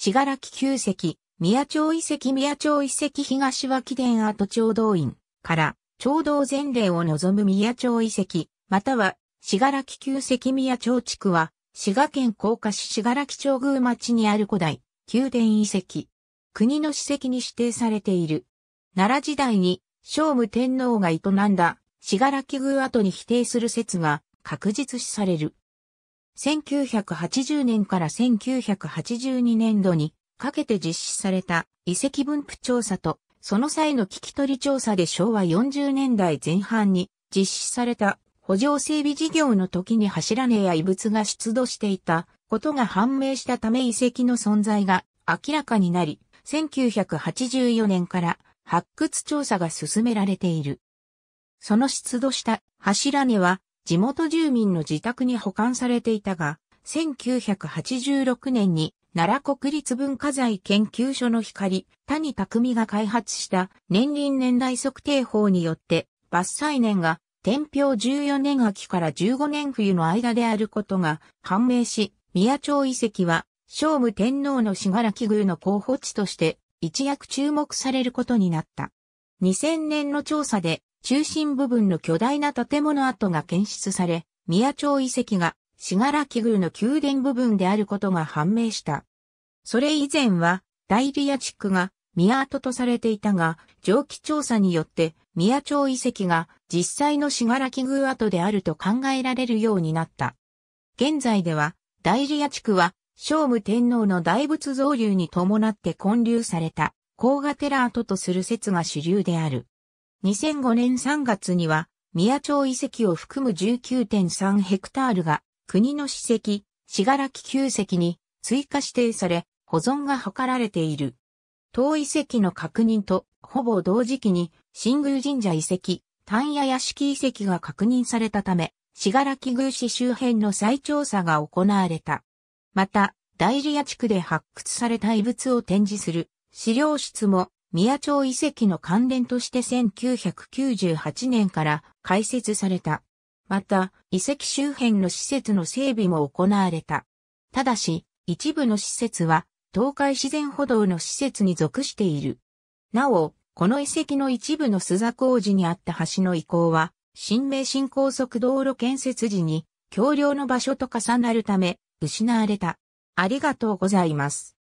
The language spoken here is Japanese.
信楽旧跡、宮町遺跡宮町遺跡東脇殿跡町道院から、町道前例を望む宮町遺跡、または、信楽旧跡宮町地区は、滋賀県甲賀市信楽町宮町にある古代、宮殿遺跡。国の史跡に指定されている。奈良時代に、聖武天皇が営んだ、信楽宮跡に否定する説が確実視される。1980年から1982年度にかけて実施された遺跡分布調査と、その際の聞き取り調査で昭和40年代前半に実施された補助整備事業の時に柱根や遺物が出土していたことが判明したため遺跡の存在が明らかになり、1984年から発掘調査が進められている。その出土した柱根は地元住民の自宅に保管されていたが、1986年に奈良国立文化財研究所の光、谷匠が開発した年輪年代測定法によって、伐採年が天平14年秋から15年冬の間であることが判明し、宮町遺跡は、聖武天皇の死柄木宮の候補地として、一躍注目されることになった。2000年の調査で、中心部分の巨大な建物跡が検出され、宮町遺跡が、死柄木宮の宮殿部分であることが判明した。それ以前は、大理屋地区が、宮跡とされていたが、蒸気調査によって、宮町遺跡が、実際の死柄木宮跡であると考えられるようになった。現在では、大理屋地区は、聖武天皇の大仏造流に伴って建立された、甲賀寺跡とする説が主流である。2005年3月には、宮町遺跡を含む19.3ヘクタールが国の史跡、がらき旧跡に追加指定され、保存が図られている。当遺跡の確認とほぼ同時期に新宮神社遺跡、丹野屋敷遺跡が確認されたため、がらき宮市周辺の再調査が行われた。また、大理屋地区で発掘された遺物を展示する資料室も宮町遺跡の関連として1998年から開設された。また、遺跡周辺の施設の整備も行われた。ただし、一部の施設は、東海自然歩道の施設に属している。なお、この遺跡の一部の須座工事にあった橋の移行は、新名神高速道路建設時に、橋梁の場所と重なるため、失われた。ありがとうございます。